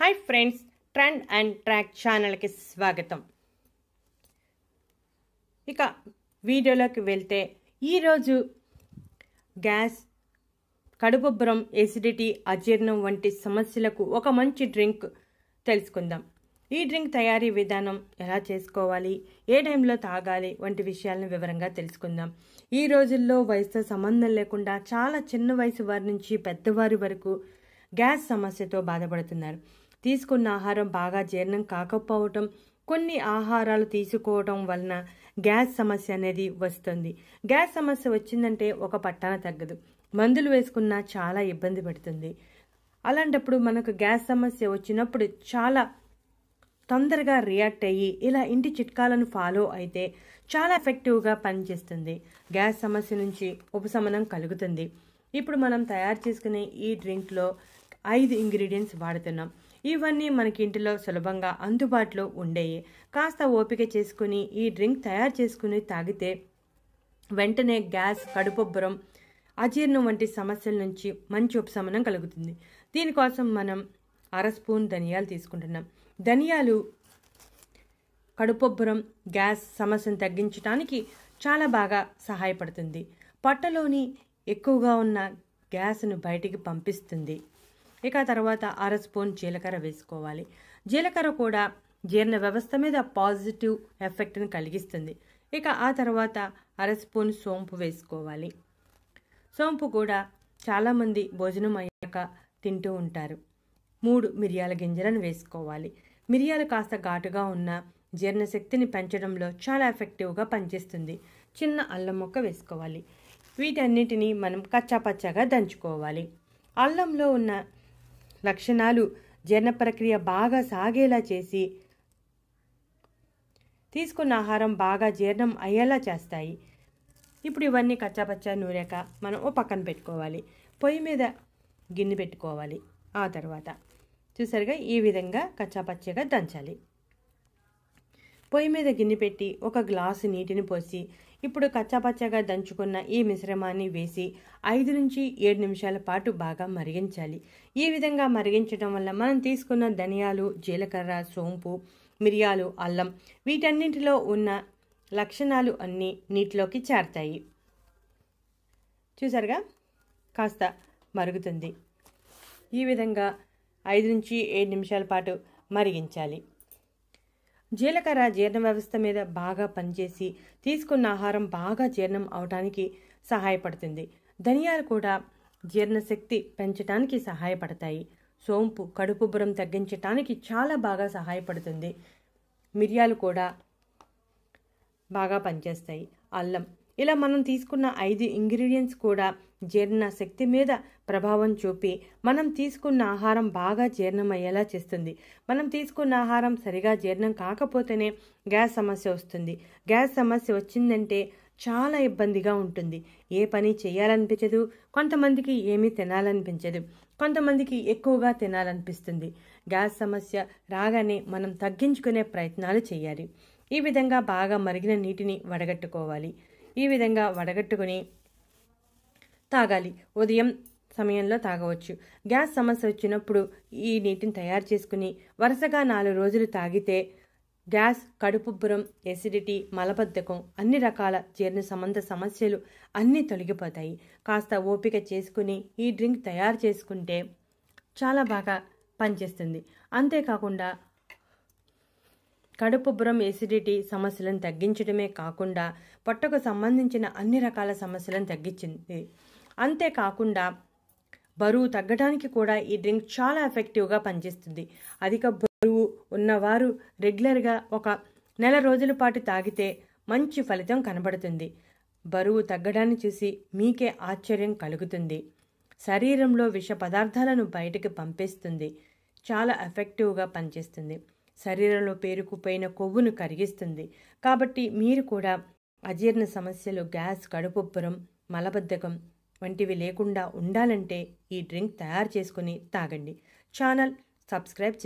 hi friends trend and track ఛానల్కి స్వాగతం ఇక వీడియోలోకి వెళ్తే ఈరోజు గ్యాస్ కడుపుబ్బరం ఎసిడిటీ అజీర్ణం వంటి సమస్యలకు ఒక మంచి డ్రింక్ తెలుసుకుందాం ఈ డ్రింక్ తయారీ విధానం ఎలా చేసుకోవాలి ఏ టైంలో తాగాలి వంటి విషయాలను వివరంగా తెలుసుకుందాం ఈ రోజుల్లో వయసుతో సంబంధం లేకుండా చాలా చిన్న వయసు వారి నుంచి పెద్దవారి వరకు గ్యాస్ సమస్యతో బాధపడుతున్నారు తీసుకున్న ఆహారం బాగా జీర్ణం కాకపోవటం కొన్ని ఆహారాలు తీసుకోవటం వలన గ్యాస్ సమస్య అనేది వస్తుంది గ్యాస్ సమస్య వచ్చిందంటే ఒక పట్టాన తగ్గదు మందులు వేసుకున్నా చాలా ఇబ్బంది పడుతుంది అలాంటప్పుడు మనకు గ్యాస్ సమస్య వచ్చినప్పుడు చాలా తొందరగా రియాక్ట్ అయ్యి ఇలా ఇంటి చిట్కాలను ఫాలో అయితే చాలా ఎఫెక్టివ్గా పనిచేస్తుంది గ్యాస్ సమస్య నుంచి ఉపశమనం కలుగుతుంది ఇప్పుడు మనం తయారు చేసుకునే ఈ డ్రింక్లో ఐదు ఇంగ్రీడియంట్స్ వాడుతున్నాం ఇవన్నీ మనకి ఇంటిలో సులభంగా అందుబాటులో ఉండేవి కాస్త ఓపిక చేసుకుని ఈ డ్రింక్ తయారు చేసుకుని తాగితే వెంటనే గ్యాస్ కడుపుబ్బరం అజీర్ణం వంటి సమస్యల నుంచి మంచి ఉపశమనం కలుగుతుంది దీనికోసం మనం అర స్పూన్ ధనియాలు తీసుకుంటున్నాం ధనియాలు కడుపుబ్బరం గ్యాస్ సమస్యను తగ్గించడానికి చాలా బాగా సహాయపడుతుంది పొట్టలోని ఎక్కువగా ఉన్న గ్యాస్ను బయటికి పంపిస్తుంది ఇక తర్వాత అర స్పూన్ జీలకర్ర వేసుకోవాలి జీలకర్ర కూడా జీర్ణ వ్యవస్థ మీద పాజిటివ్ ఎఫెక్ట్ని కలిగిస్తుంది ఇక ఆ తర్వాత అర స్పూన్ సోంపు వేసుకోవాలి సోంపు కూడా చాలామంది భోజనం అయ్యాక తింటూ ఉంటారు మూడు మిరియాల గింజలను వేసుకోవాలి మిరియాలు కాస్త ఘాటుగా ఉన్న జీర్ణశక్తిని పెంచడంలో చాలా ఎఫెక్టివ్గా పనిచేస్తుంది చిన్న అల్లం మొక్క వేసుకోవాలి వీటన్నిటినీ మనం కచ్చాపచ్చాగా దంచుకోవాలి అల్లంలో ఉన్న లక్షణాలు జీర్ణ ప్రక్రియ బాగా సాగేలా చేసి తీసుకున్న ఆహారం బాగా జీర్ణం అయ్యేలా చేస్తాయి ఇప్పుడు ఇవన్నీ కచ్చాపచ్చా నూరాక మనం ఓ పక్కన పెట్టుకోవాలి పొయ్యి మీద గిన్నె పెట్టుకోవాలి ఆ తర్వాత చూసారుగా ఈ విధంగా కచ్చాపచ్చగా దంచాలి పొయ్యి మీద గిన్నె పెట్టి ఒక గ్లాసు నీటిని పోసి ఇప్పుడు కచ్చాపచ్చాగా దంచుకున్న ఈ మిశ్రమాన్ని వేసి ఐదు నుంచి ఏడు నిమిషాల పాటు బాగా మరిగించాలి ఈ విధంగా మరిగించడం వల్ల మనం తీసుకున్న ధనియాలు జీలకర్ర సోంపు మిరియాలు అల్లం వీటన్నింటిలో ఉన్న లక్షణాలు అన్నీ నీటిలోకి చేరతాయి చూసారుగా కాస్త మరుగుతుంది ఈ విధంగా ఐదు నుంచి ఏడు నిమిషాల పాటు మరిగించాలి జీలకర్ర జీర్ణ వ్యవస్థ మీద బాగా పనిచేసి తీసుకున్న ఆహారం బాగా జీర్ణం అవడానికి సహాయపడుతుంది ధనియాలు కూడా జీర్ణశక్తి పెంచడానికి సహాయపడతాయి సోంపు కడుపుబ్బరం తగ్గించటానికి చాలా బాగా సహాయపడుతుంది మిరియాలు కూడా బాగా పనిచేస్తాయి అల్లం ఇలా మనం తీసుకున్న ఐదు ఇంగ్రీడియంట్స్ కూడా జీర్ణ శక్తి మీద ప్రభావం చూపి మనం తీసుకున్న ఆహారం బాగా జీర్ణమయ్యేలా చేస్తుంది మనం తీసుకున్న ఆహారం సరిగా జీర్ణం కాకపోతేనే గ్యాస్ సమస్య వస్తుంది గ్యాస్ సమస్య వచ్చిందంటే చాలా ఇబ్బందిగా ఉంటుంది ఏ పని చేయాలనిపించదు కొంతమందికి ఏమీ తినాలనిపించదు కొంతమందికి ఎక్కువగా తినాలనిపిస్తుంది గ్యాస్ సమస్య రాగానే మనం తగ్గించుకునే ప్రయత్నాలు చేయాలి ఈ విధంగా బాగా మరిగిన నీటిని వడగట్టుకోవాలి ఈ విధంగా వడగట్టుకుని తాగాలి ఉదయం సమయంలో తాగవచ్చు గ్యాస్ సమస్య వచ్చినప్పుడు ఈ నీటిని తయారు చేసుకుని వరుసగా నాలుగు రోజులు తాగితే గ్యాస్ కడుపుబ్బరం ఎసిడిటీ మలబద్ధకం అన్ని రకాల జీర్ణ సంబంధ సమస్యలు అన్నీ తొలగిపోతాయి కాస్త ఓపిక చేసుకుని ఈ డ్రింక్ తయారు చేసుకుంటే చాలా బాగా పనిచేస్తుంది అంతేకాకుండా బురం ఎసిడిటీ సమస్యలను తగ్గించడమే కాకుండా పొట్టకు సంబంధించిన అన్ని రకాల సమస్యలను తగ్గించింది అంతేకాకుండా బరువు తగ్గడానికి కూడా ఈ డ్రింక్ చాలా ఎఫెక్టివ్గా పనిచేస్తుంది అధిక బరువు ఉన్నవారు రెగ్యులర్గా ఒక నెల రోజుల పాటు తాగితే మంచి ఫలితం కనబడుతుంది బరువు తగ్గడాన్ని చూసి మీకే ఆశ్చర్యం కలుగుతుంది శరీరంలో విష పదార్థాలను బయటకు పంపేస్తుంది చాలా ఎఫెక్టివ్గా పనిచేస్తుంది శరీరంలో పేరుకుపోయిన కొవ్వును కరిగిస్తుంది కాబట్టి మీరు కూడా అజీర్ణ సమస్యలు గ్యాస్ కడుపుబ్బరం మలబద్ధకం వంటివి లేకుండా ఉండాలంటే ఈ డ్రింక్ తయారు చేసుకుని తాగండి ఛానల్ సబ్స్క్రైబ్